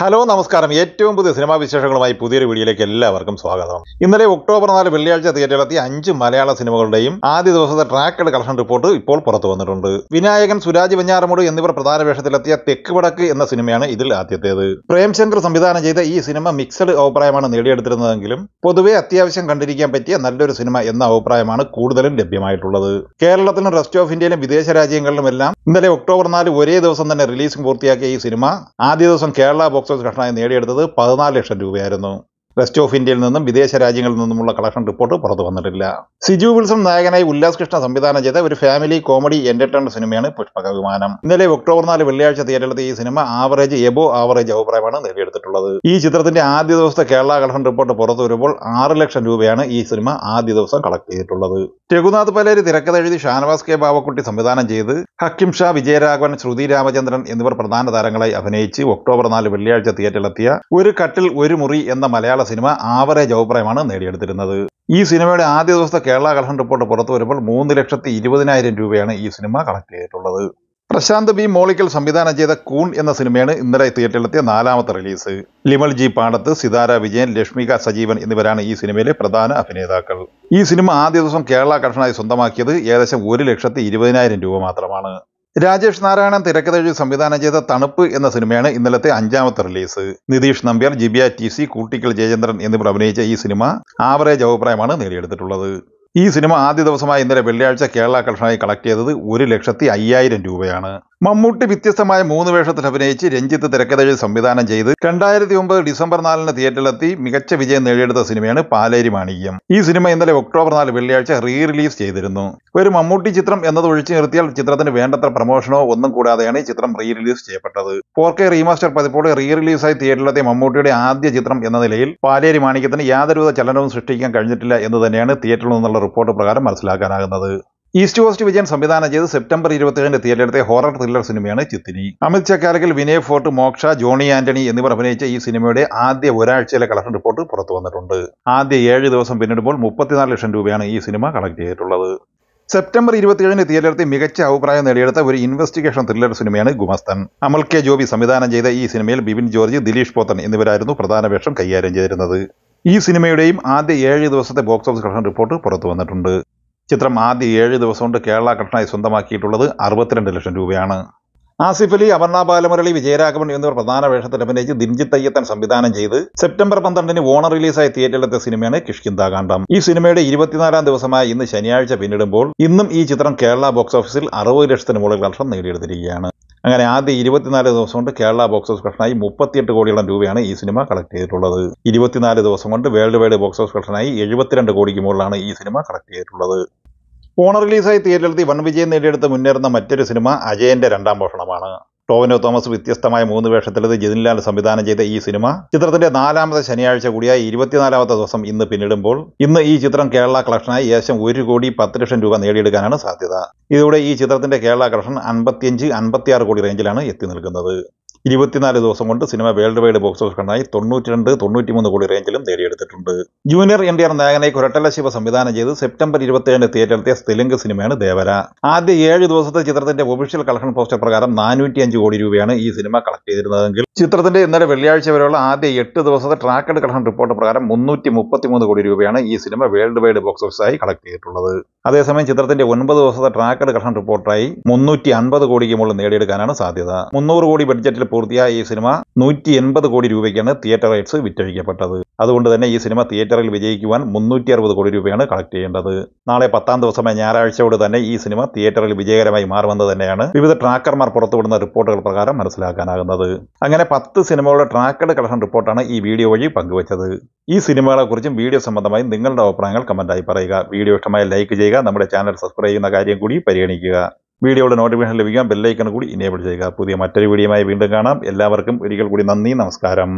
hello നമസ്കാരം ഏറ്റവും പുതിയ സിനിമാ വിശേഷങ്ങളുമായി പുതിയൊരു വീഡിയോയിലേക്ക് എല്ലാവർക്കും സ്വാഗതം ഇന്നലെ ഒക്ടോബർ നാല് വെള്ളിയാഴ്ച തിയേറ്ററിലെത്തി അഞ്ച് മലയാള സിനിമകളുടെയും ആദ്യ ദിവസത്തെ ട്രാക്കഡ് കളക്ഷൻ റിപ്പോർട്ട് ഇപ്പോൾ പുറത്തു വന്നിട്ടുണ്ട് വിനായകൻ സുരാജ് വെഞ്ഞാറമൂട് എന്നിവർ പ്രധാന വേഷത്തിലെത്തിയ തെക്ക് വടക്ക് എന്ന സിനിമയാണ് ഇതിൽ ആദ്യത്തേത് പ്രേംശങ്കർ സംവിധാനം ചെയ്ത ഈ സിനിമ മിക്സഡ് അഭിപ്രായമാണ് നേടിയെടുത്തിരുന്നതെങ്കിലും പൊതുവെ അത്യാവശ്യം കണ്ടിരിക്കാൻ പറ്റിയ നല്ലൊരു സിനിമ എന്ന അഭിപ്രായമാണ് കൂടുതലും ലഭ്യമായിട്ടുള്ളത് കേരളത്തിലും റെസ്റ്റ് ഓഫ് ഇന്ത്യയിലും വിദേശ രാജ്യങ്ങളിലുമെല്ലാം ഇന്നലെ ഒക്ടോബർ നാല് ഒരേ ദിവസം തന്നെ റിലീസിംഗ് പൂർത്തിയാക്കിയ ഈ സിനിമ ആദ്യ ദിവസം കേരള ബോക്സ് കോൺഗ്രസ് ഘടന നേടിയെടുത്തത് പതിനാല് ലക്ഷം രൂപയായിരുന്നു വെസ്റ്റ് ഓഫ് ഇന്ത്യയിൽ നിന്നും വിദേശ രാജ്യങ്ങളിൽ നിന്നുമുള്ള കളക്ഷൻ റിപ്പോർട്ട് പുറത്തു വന്നിട്ടില്ല സിജു വിൽസൺ നായകനായി ഉല്ലാസ് കൃഷ്ണ സംവിധാനം ചെയ്ത ഒരു ഫാമിലി കോമഡി എന്റർടൈൻമെന്റ് സിനിമയാണ് പുഷ്പകവിമാനം വിമാനം ഇന്നലെ ഒക്ടോബർ നാല് വെള്ളിയാഴ്ച തിയേറ്ററിൽ ഈ സിനിമ ആവറേജ് എബോ ആവറേജ് അഭിപ്രായമാണ് നേടിയെടുത്തിട്ടുള്ളത് ഈ ചിത്രത്തിന്റെ ആദ്യ ദിവസത്തെ കേരള കളക്ഷൻ റിപ്പോർട്ട് പുറത്തു വരുമ്പോൾ ആറ് ലക്ഷം രൂപയാണ് ഈ സിനിമ ആദ്യ ദിവസം കളക്ട് ചെയ്തിട്ടുള്ളത് രഘുനാഥ് പലേരി തിരക്കഥ എഴുതി ഷാനവാസ് കെ ബാവക്കുട്ടി സംവിധാനം ചെയ്ത് ഹക്കിം ഷാ വിജയരാഘവൻ ശ്രുതി രാമചന്ദ്രൻ എന്നിവർ പ്രധാന താരങ്ങളായി അഭിനയിച്ച് ഒക്ടോബർ നാല് വെള്ളിയാഴ്ച തിയേറ്ററിലെത്തിയ ഒരു കട്ടിൽ ഒരു മുറി എന്ന മലയാള സിനിമ ആവറേജ് അഭിപ്രായമാണ് നേടിയെടുത്തിരുന്നത് ഈ സിനിമയുടെ ആദ്യ ദിവസത്തെ കേരള കളക്ഷൻ റിപ്പോർട്ട് പുറത്തു വരുമ്പോൾ മൂന്ന് ലക്ഷത്തി ഇരുപതിനായിരം രൂപയാണ് ഈ സിനിമ കളക്ട് ചെയ്തിട്ടുള്ളത് പ്രശാന്ത് ബി മോളിക്കൽ സംവിധാനം ചെയ്ത കൂൺ എന്ന സിനിമയാണ് ഇന്നലെ തിയേറ്ററിലെത്തിയ നാലാമത്തെ റിലീസ് ലിമൽ ജി പാടത്ത് സിതാര വിജയൻ ലക്ഷ്മിക സജീവൻ എന്നിവരാണ് ഈ സിനിമയിലെ പ്രധാന അഭിനേതാക്കൾ ഈ സിനിമ ആദ്യ ദിവസം കേരള കളക്ഷനായി സ്വന്തമാക്കിയത് ഏകദേശം ഒരു ലക്ഷത്തി ഇരുപതിനായിരം രൂപ മാത്രമാണ് രാജേഷ് നാരായണൻ തിരക്കഥഴി സംവിധാനം ചെയ്ത തണുപ്പ് എന്ന സിനിമയാണ് ഇന്നലത്തെ അഞ്ചാമത്തെ റിലീസ് നിതീഷ് നമ്പ്യാർ ജിബിയ ടി സി കൂട്ടിക്കൽ ജയചന്ദ്രൻ എന്നിവർ അഭിനയിച്ച ഈ സിനിമ ആവറേജ് അഭിപ്രായമാണ് നേടിയെടുത്തിട്ടുള്ളത് ഈ സിനിമ ആദ്യ ദിവസമായ ഇന്നലെ വെള്ളിയാഴ്ച കേരള കളക്ഷനായി കളക്ട് ചെയ്തത് ഒരു ലക്ഷത്തി അയ്യായിരം രൂപയാണ് മമ്മൂട്ടി വ്യത്യസ്തമായ മൂന്ന് വേഷത്തിൽ അഭിനയിച്ച് രഞ്ജിത്ത് തിരക്കഥയിൽ സംവിധാനം ചെയ്ത് രണ്ടായിരത്തി ഒമ്പത് ഡിസംബർ നാലിന് തിയേറ്ററിലെത്തി മികച്ച വിജയം നേടിയെടുത്ത സിനിമയാണ് പാലേരി മാണിക്യം ഈ സിനിമ ഇന്നലെ ഒക്ടോബർ നാല് വെള്ളിയാഴ്ച റീ റിലീസ് ചെയ്തിരുന്നു ഒരു മമ്മൂട്ടി ചിത്രം എന്നത് ഒഴിച്ചു നിർത്തിയാൽ ചിത്രത്തിന് വേണ്ടത്ര പ്രമോഷനോ ഒന്നും കൂടാതെയാണ് ഈ ചിത്രം റീ റിലീസ് ചെയ്യപ്പെട്ടത് ഫോർ കെ റീമാസ്റ്റർ പതിപ്പോടെ റീ റിലീസായി തിയേറ്ററിലെത്തിയ മമ്മൂട്ടിയുടെ ആദ്യ ചിത്രം എന്ന നിലയിൽ പാലേരി മാണിക്യത്തിന് യാതൊരുവിധ ചലനവും സൃഷ്ടിക്കാൻ കഴിഞ്ഞിട്ടില്ല എന്ന് തന്നെയാണ് തിയേറ്ററിൽ നിന്നുള്ള റിപ്പോർട്ട് പ്രകാരം മനസ്സിലാക്കാനാകുന്നത് ഈസ്റ്റ് കോസ്റ്റ് വിജയൻ സംവിധാനം ചെയ്ത് സെപ്റ്റംബർ ഇരുപത്തിയേഴിന് തിയേറ്ററിലെ ഹൊറർ ത്രില്ലർ സിനിമയാണ് ചിത്തിനി അമിത് ചക്കാലക്കൽ വിനയ് ഫോർട്ട് മോക്ഷ ജോണി ആന്റണി എന്നിവർ അഭിനയിച്ച ഈ സിനിമയുടെ ആദ്യ ഒരാഴ്ചയിലെ കളക്ഷൻ റിപ്പോർട്ട് പുറത്തു വന്നിട്ടുണ്ട് ആദ്യ ഏഴ് ദിവസം പിന്നിടുമ്പോൾ മുപ്പത്തിനാല് ലക്ഷം രൂപയാണ് ഈ സിനിമ കളക്ട് ചെയ്തിട്ടുള്ളത് സെപ്റ്റംബർ ഇരുപത്തിയേഴിന് തിയേറ്ററിൽ മികച്ച അഭിപ്രായം നേടിയെടുത്ത ഒരു ഇൻവെസ്റ്റിഗേഷൻ ത്രില്ലർ സിനിമയാണ് ഗുമസ്തൻ അമൽ കെ ജോബി സംവിധാനം ചെയ്ത ഈ സിനിമയിൽ ബിപിൻ ജോർജ് ദിലീഷ് പോത്തൻ എന്നിവരായിരുന്നു പ്രധാന വേഷം കൈകാര്യം ചെയ്തിരുന്നത് ഈ സിനിമയുടെയും ആദ്യ ഏഴ് ദിവസത്തെ ബോക്സ് ഓഫീസ് കളക്ഷൻ റിപ്പോർട്ട് പുറത്തു വന്നിട്ടുണ്ട് ചിത്രം ആദ്യ ഏഴ് ദിവസം കൊണ്ട് കേരള കട്ടനായി സ്വന്തമാക്കിയിട്ടുള്ളത് അറുപത്തിരണ്ട് ലക്ഷം രൂപയാണ് ആസിഫ് അലി അപർണ ബാലമുരളി വിജയരാഘവൻ എന്നിവർ പ്രധാന വേഷത്തിൽ അഭിനയിച്ച് ദിൽജിത്ത് അയ്യത്തൻ സംവിധാനം ചെയ്ത് സെപ്റ്റംബർ പന്ത്രണ്ടിന് ഓണർ റിലീസായ തിയേറ്ററിലെത്തിയ സിനിമയാണ് കിഷ്കിന്താകാന്തം ഈ സിനിമയുടെ ഇരുപത്തിനാലാം ദിവസമായ ഇന്ന് ശനിയാഴ്ച പിന്നിടുമ്പോൾ ഇന്നും ഈ ചിത്രം കേരള ബോക്സ് ഓഫീസിൽ അറുപത് ലക്ഷത്തിന് മുകളിൽ കളക്ഷൻ നേടിയെടുത്തിരിക്കുകയാണ് അങ്ങനെ ആദ്യ ഇരുപത്തിനാല് ദിവസം കൊണ്ട് കേരള ബോക്സ് ഓഫീസ് കളക്ഷനായി മുപ്പത്തിയെട്ട് കോടിയോളം രൂപയാണ് ഈ സിനിമ കളക്ട് ചെയ്തിട്ടുള്ളത് ഇരുപത്തിനാല് ദിവസം കൊണ്ട് വേൾഡ് വൈഡ് ബോക്സ് ഓഫീസ് കളക്ഷനായി എഴുപത്തിരണ്ട് കോടിക്ക് മുകളിലാണ് ഈ സിനിമ കളക്ട് ചെയ്തിട്ടുള്ളത് ഓണർ റിലീസായി തിയേറ്ററിൽ വൺ വിജയം നേടിയെടുത്ത് മുന്നേറുന്ന മറ്റൊരു സിനിമ അജയന്റെ രണ്ടാം പോഷണമാണ് ടോവിനോ തോമസ് വ്യത്യസ്തമായ മൂന്ന് വേഷത്തിലത് ജിതിൻലാൽ സംവിധാനം ചെയ്ത ഈ സിനിമ ചിത്രത്തിന്റെ നാലാമത്തെ ശനിയാഴ്ച കൂടിയായി ഇരുപത്തിനാലാമത്തെ ദിവസം ഇന്ന് പിന്നിടുമ്പോൾ ഇന്ന് ഈ ചിത്രം കേരള കളക്ഷനായി ഏകദേശം ഒരു കോടി പത്ത് ലക്ഷം രൂപ നേടിയെടുക്കാനാണ് സാധ്യത ഇതോടെ ഈ ചിത്രത്തിന്റെ കേരള കളക്ഷൻ അൻപത്തിയഞ്ച് അൻപത്തിയാറ് കോടി റേഞ്ചിലാണ് എത്തി നിൽക്കുന്നത് ഇരുപത്തിനാല് ദിവസം കൊണ്ട് സിനിമ വേൾഡ് വൈഡ് ബോക്സ് ഓഫീസ് കണ്ണായി തൊണ്ണൂറ്റി രണ്ട് തൊണ്ണൂറ്റി മൂന്ന് കോടി റേഞ്ചിലും നേടിയെടുത്തിട്ടുണ്ട് ജൂനിയർ എൻ ഡി ആർ നായകനെ കുരട്ടല ശിവ സംവിധാനം ചെയ്ത് സെപ്റ്റംബർ ഇരുപത്തിയേഴിന് തിയേറ്ററിലെ തെലുങ്ക് സിനിമയാണ് ദേവര ആദ്യ ഏഴ് ദിവസത്തെ ചിത്രത്തിന്റെ ഒഫീഷ്യൽ കളക്ഷൻ പോസ്റ്റർ പ്രകാരം അഞ്ച് കോടി രൂപയാണ് ഈ സിനിമ കളക്ട് ചെയ്തിരുന്നതെങ്കിൽ ചിത്രത്തിന്റെ ഇന്നലെ വെള്ളിയാഴ്ച വരെയുള്ള ആദ്യ എട്ട് ദിവസത്തെ ട്രാക്കഡ് കളക്ഷൻ റിപ്പോർട്ട് പ്രകാരം മുന്നൂറ്റി മൂന്ന് കോടി രൂപയാണ് ഈ സിനിമ വേൾഡ് വൈഡ് ബോക്സ് ഓഫീസായി കളക്ട് ചെയ്തിട്ടുള്ളത് അതേസമയം ചിത്രത്തിന്റെ ഒൻപത് ദിവസത്തെ ട്രാക്കഡ് കളക്ഷൻ റിപ്പോർട്ടായി മുന്നൂറ്റി അൻപത് കോടിക്ക് മുകളിൽ നേടിയെടുക്കാനാണ് സാധ്യത മുന്നൂറ് കോടി ബഡ്ജറ്റിൽ പൂർത്തിയായ ഈ സിനിമ നൂറ്റി എൺപത് കോടി രൂപയ്ക്കാണ് തിയേറ്റർ റൈറ്റ്സ് വിറ്റഴിക്കപ്പെട്ടത് അതുകൊണ്ട് തന്നെ ഈ സിനിമ തിയേറ്ററിൽ വിജയിക്കുവാൻ മുന്നൂറ്റി അറുപത് കോടി രൂപയാണ് കളക്ട് ചെയ്യേണ്ടത് നാളെ പത്താം ദിവസമായ ഞായറാഴ്ചയോട് തന്നെ ഈ സിനിമ തിയേറ്ററിൽ വിജയകരമായി മാറുമെന്ന് തന്നെയാണ് വിവിധ ട്രാക്കർമാർ പുറത്തുവിടുന്ന റിപ്പോർട്ടുകൾ പ്രകാരം മനസ്സിലാക്കാനാകുന്നത് അങ്ങനെ പത്ത് സിനിമകളുടെ ട്രാക്കഡ് കളക്ഷൻ റിപ്പോർട്ടാണ് ഈ വീഡിയോ വഴി പങ്കുവച്ചത് ഈ സിനിമകളെക്കുറിച്ചും വീഡിയോ സംബന്ധമായി നിങ്ങളുടെ അഭിപ്രായങ്ങൾ കമൻറ്റായി പറയുക വീഡിയോ ഇഷ്ടമായ ലൈക്ക് ചെയ്യുക നമ്മുടെ ചാനൽ സബ്സ്ക്രൈബ് ചെയ്യുന്ന കാര്യം കൂടി പരിഗണിക്കുക വീഡിയോയുടെ നോട്ടിഫിക്കേഷൻ ലഭിക്കാൻ ബെല്ലൈക്കൺ കൂടി ഇനേബിൾ ചെയ്യുക പുതിയ മറ്റൊരു വീഡിയോയുമായി വീണ്ടും കാണാം എല്ലാവർക്കും ഒരിക്കൽ കൂടി നന്ദി നമസ്കാരം